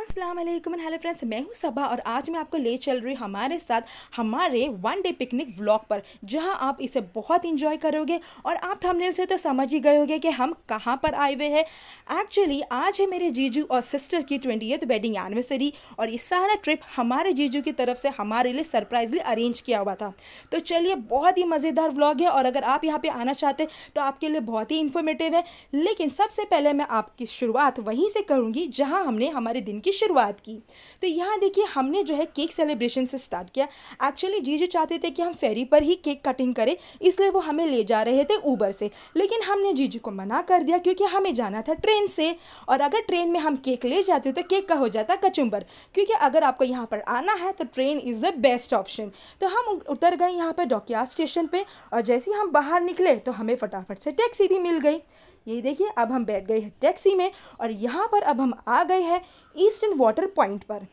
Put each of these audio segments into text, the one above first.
अस्सलाम वालेकुम hello friends मैं हूँ सबा और आज मैं आपको ले चल रही हूँ हमारे साथ हमारे वन डे पिकनिक व्लॉग पर जहाँ आप इसे बहुत इंजॉय करोगे और आप थंबनेल से तो समझ ही गए होगे कि हम कहाँ पर आए हुए हैं एक्चुअली आज है मेरे जीजू और सिस्टर की ट्वेंटी वेडिंग एनिवर्सरी और ये सारा ट्रिप हमारे जीजू की तरफ से हमारे लिए सरप्राइजली अरेंज किया हुआ था तो चलिए बहुत ही मज़ेदार व्लॉग है और अगर आप यहाँ पर आना चाहते तो आपके लिए बहुत ही इन्फॉर्मेटिव है लेकिन सबसे पहले मैं आपकी शुरुआत वहीं से करूँगी जहाँ हमने हमारे दिन की की शुरुआत की तो यहाँ देखिए हमने जो है केक सेलिब्रेशन से स्टार्ट किया एक्चुअली जीजू चाहते थे कि हम फेरी पर ही केक कटिंग करें इसलिए वो हमें ले जा रहे थे ऊबर से लेकिन हमने जीजू को मना कर दिया क्योंकि हमें जाना था ट्रेन से और अगर ट्रेन में हम केक ले जाते तो केक का हो जाता कचुम्बर क्योंकि अगर आपको यहाँ पर आना है तो train is the best option तो हम उतर गए यहाँ पर डॉकिया स्टेशन पर और जैसे ही हम बाहर निकले तो हमें फटाफट से टैक्सी भी मिल गई ये देखिए अब हम बैठ गए हैं टैक्सी में और यहाँ पर अब हम आ गए हैं ईस्टर्न वाटर पॉइंट पर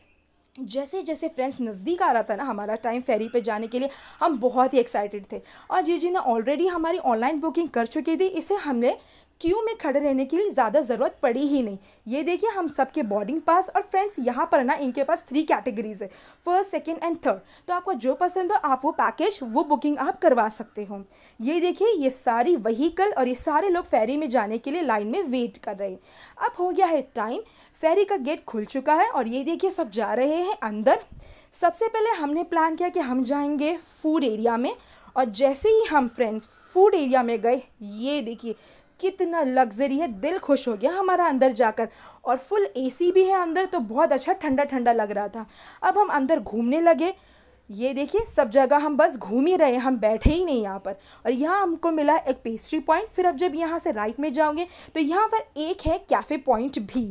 जैसे जैसे फ्रेंड्स नज़दीक आ रहा था ना हमारा टाइम फेरी पे जाने के लिए हम बहुत ही एक्साइटेड थे और जी जी ने ऑलरेडी हमारी ऑनलाइन बुकिंग कर चुकी थी इसे हमने क्यू में खड़े रहने के लिए ज़्यादा ज़रूरत पड़ी ही नहीं ये देखिए हम सब के बोर्डिंग पास और फ्रेंड्स यहाँ पर ना इनके पास थ्री कैटेगरीज है फर्स्ट सेकेंड एंड थर्ड तो आपको जो पसंद हो आप वो पैकेज वो बुकिंग आप करवा सकते हो ये देखिए ये सारी वहीकल और ये सारे लोग फेरी में जाने के लिए लाइन में वेट कर रहे हैं अब हो गया है टाइम फेरी का गेट खुल चुका है और ये देखिए सब जा रहे हैं हैं अंदर सबसे पहले हमने प्लान किया कि हम जाएंगे फूड एरिया में और जैसे ही हम फ्रेंड्स फूड एरिया में गए ये देखिए कितना लग्जरी है दिल खुश हो गया हमारा अंदर जाकर और फुल एसी भी है अंदर तो बहुत अच्छा ठंडा ठंडा लग रहा था अब हम अंदर घूमने लगे ये देखिए सब जगह हम बस घूम ही रहे हम बैठे ही नहीं यहाँ पर और यहाँ हमको मिला एक पेस्ट्री पॉइंट फिर अब जब यहाँ से राइट में जाओगे तो यहाँ पर एक है कैफ़े पॉइंट भी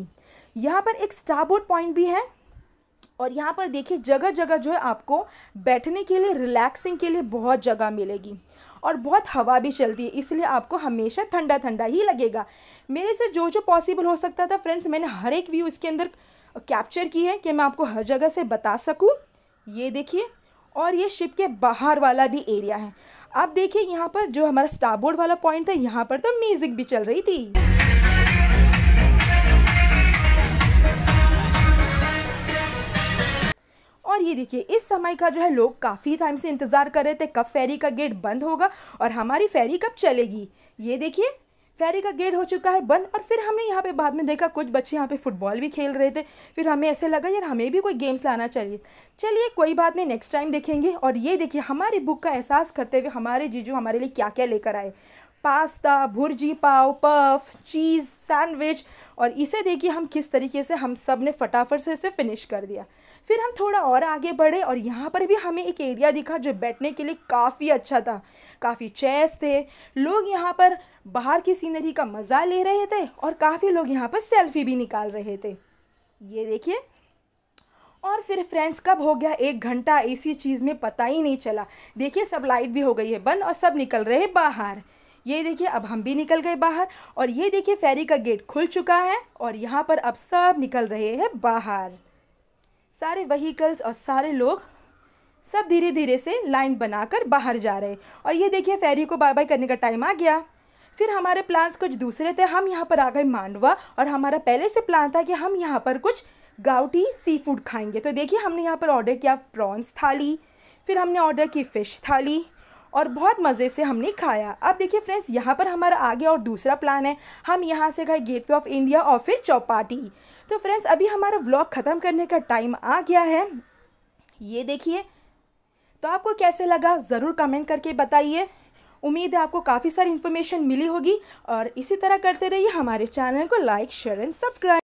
यहाँ पर एक स्टारबोर्ड पॉइंट भी है और यहाँ पर देखिए जगह जगह जो है आपको बैठने के लिए रिलैक्सिंग के लिए बहुत जगह मिलेगी और बहुत हवा भी चलती है इसलिए आपको हमेशा ठंडा ठंडा ही लगेगा मेरे से जो जो पॉसिबल हो सकता था फ्रेंड्स मैंने हर एक व्यू इसके अंदर कैप्चर की है कि मैं आपको हर जगह से बता सकूँ ये देखिए और ये शिप के बाहर वाला भी एरिया है आप देखिए यहाँ पर जो हमारा स्टारबोर्ड वाला पॉइंट था यहाँ पर तो म्यूज़िक भी चल रही थी ये देखिए इस समय का जो है लोग काफ़ी टाइम से इंतज़ार कर रहे थे कब फेरी का गेट बंद होगा और हमारी फेरी कब चलेगी ये देखिए फेरी का गेट हो चुका है बंद और फिर हमने यहाँ पे बाद में देखा कुछ बच्चे यहाँ पे फुटबॉल भी खेल रहे थे फिर हमें ऐसे लगा यार हमें भी कोई गेम्स लाना चाहिए चलिए कोई बात नहीं नेक्स्ट टाइम देखेंगे और ये देखिए हमारी बुक का एहसास करते हुए हमारे जीजू हमारे लिए क्या क्या लेकर आए pasta bhurji pav puff cheese sandwich और इसे देखिए हम किस तरीके से हम सब ने फटाफट से इसे फिनिश कर दिया फिर हम थोड़ा और आगे बढ़े और यहाँ पर भी हमें एक एरिया दिखा जो बैठने के लिए काफ़ी अच्छा था काफ़ी चेस थे लोग यहाँ पर बाहर की सीनरी का मज़ा ले रहे थे और काफ़ी लोग यहाँ पर सेल्फी भी निकाल रहे थे ये देखिए और फिर फ्रेंड्स कब हो गया एक घंटा इसी चीज़ में पता ही नहीं चला देखिए सब लाइट भी हो गई है बंद और सब निकल रहे बाहर ये देखिए अब हम भी निकल गए बाहर और ये देखिए फेरी का गेट खुल चुका है और यहाँ पर अब सब निकल रहे हैं बाहर सारे वहीकल्स और सारे लोग सब धीरे धीरे से लाइन बनाकर बाहर जा रहे और ये देखिए फेरी को बाय बाय करने का टाइम आ गया फिर हमारे प्लान्स कुछ दूसरे थे हम यहाँ पर आ गए मांडवा और हमारा पहले से प्लान था कि हम यहाँ पर कुछ गाउटी सी फूड खाएंगे तो देखिए हमने यहाँ पर ऑर्डर किया प्रॉन्स थाली फिर हमने ऑर्डर की फ़िश थाली और बहुत मज़े से हमने खाया अब देखिए फ्रेंड्स यहाँ पर हमारा आगे और दूसरा प्लान है हम यहाँ से गए गेटवे ऑफ इंडिया और फिर चौपाटी तो फ्रेंड्स अभी हमारा व्लॉग ख़त्म करने का टाइम आ गया है ये देखिए तो आपको कैसे लगा ज़रूर कमेंट करके बताइए उम्मीद है आपको काफ़ी सारी इन्फॉर्मेशन मिली होगी और इसी तरह करते रहिए हमारे चैनल को लाइक शेयर एंड सब्सक्राइब